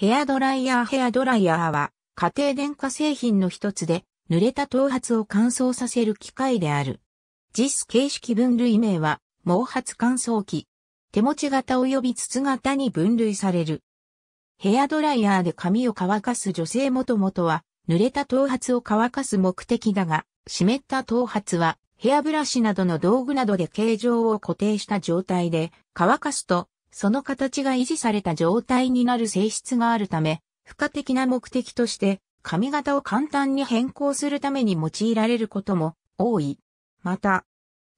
ヘアドライヤーヘアドライヤーは家庭電化製品の一つで濡れた頭髪を乾燥させる機械である。JIS 形式分類名は毛髪乾燥機。手持ち型及び筒型に分類される。ヘアドライヤーで髪を乾かす女性もともとは濡れた頭髪を乾かす目的だが、湿った頭髪はヘアブラシなどの道具などで形状を固定した状態で乾かすとその形が維持された状態になる性質があるため、付加的な目的として、髪型を簡単に変更するために用いられることも多い。また、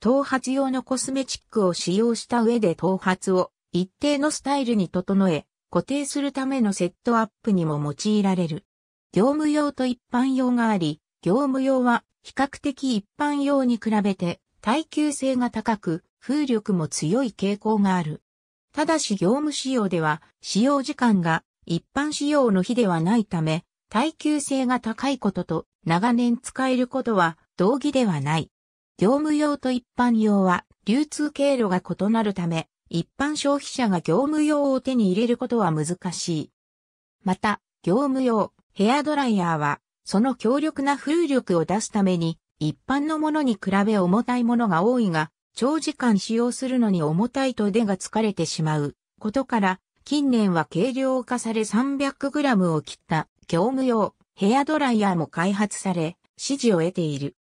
頭髪用のコスメチックを使用した上で頭髪を一定のスタイルに整え、固定するためのセットアップにも用いられる。業務用と一般用があり、業務用は比較的一般用に比べて耐久性が高く、風力も強い傾向がある。ただし業務仕様では、使用時間が一般仕様の日ではないため、耐久性が高いことと長年使えることは同義ではない。業務用と一般用は流通経路が異なるため、一般消費者が業務用を手に入れることは難しい。また、業務用ヘアドライヤーは、その強力な風力を出すために、一般のものに比べ重たいものが多いが、長時間使用するのに重たいと腕が疲れてしまうことから、近年は軽量化され 300g を切った業務用ヘアドライヤーも開発され、支持を得ている。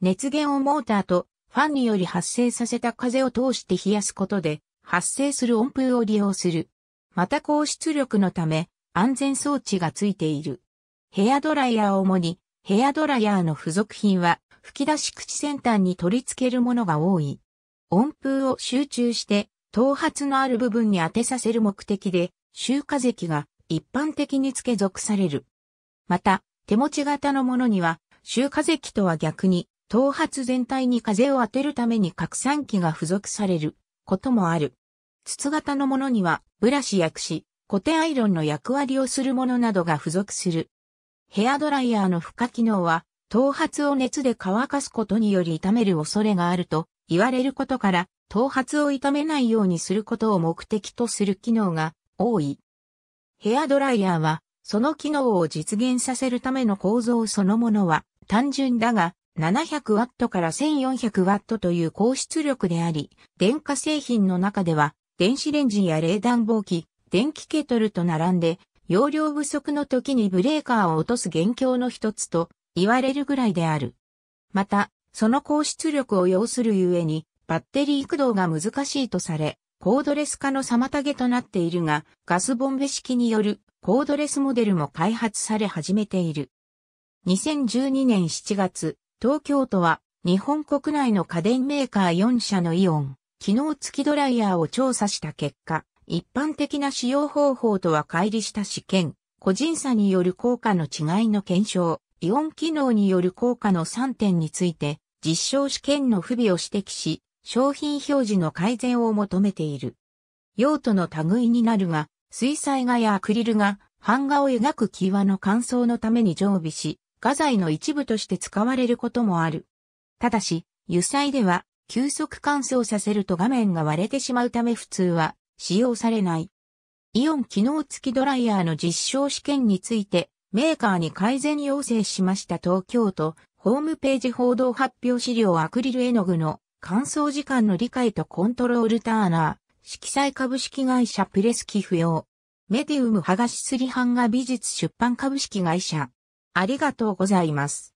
熱源をモーターとファンにより発生させた風を通して冷やすことで、発生する温風を利用する。また高出力のため、安全装置がついている。ヘアドライヤーを主に、ヘアドライヤーの付属品は、吹き出し口先端に取り付けるものが多い。温風を集中して頭髪のある部分に当てさせる目的で、集荷石が一般的に付け属される。また、手持ち型のものには、集荷石とは逆に、頭髪全体に風を当てるために拡散器が付属されることもある。筒型のものには、ブラシ薬師、コテアイロンの役割をするものなどが付属する。ヘアドライヤーの負荷機能は、頭髪を熱で乾かすことにより痛める恐れがあると言われることから、頭髪を傷めないようにすることを目的とする機能が多い。ヘアドライヤーは、その機能を実現させるための構造そのものは単純だが、700ワットから1400ワットという高出力であり、電化製品の中では、電子レンジや冷暖房機、電気ケトルと並んで、容量不足の時にブレーカーを落とす元凶の一つと言われるぐらいである。また、その高出力を要するゆえに、バッテリー駆動が難しいとされ、コードレス化の妨げとなっているが、ガスボンベ式によるコードレスモデルも開発され始めている。2012年7月、東京都は日本国内の家電メーカー4社のイオン、機能付きドライヤーを調査した結果、一般的な使用方法とは乖離した試験、個人差による効果の違いの検証、イオン機能による効果の3点について、実証試験の不備を指摘し、商品表示の改善を求めている。用途の類になるが、水彩画やアクリルが版画を描く際の乾燥のために常備し、画材の一部として使われることもある。ただし、油彩では急速乾燥させると画面が割れてしまうため普通は使用されない。イオン機能付きドライヤーの実証試験についてメーカーに改善要請しました東京都ホームページ報道発表資料アクリル絵の具の乾燥時間の理解とコントロールターナー、色彩株式会社プレス寄付用。メディウム剥がしすり版画美術出版株式会社。ありがとうございます。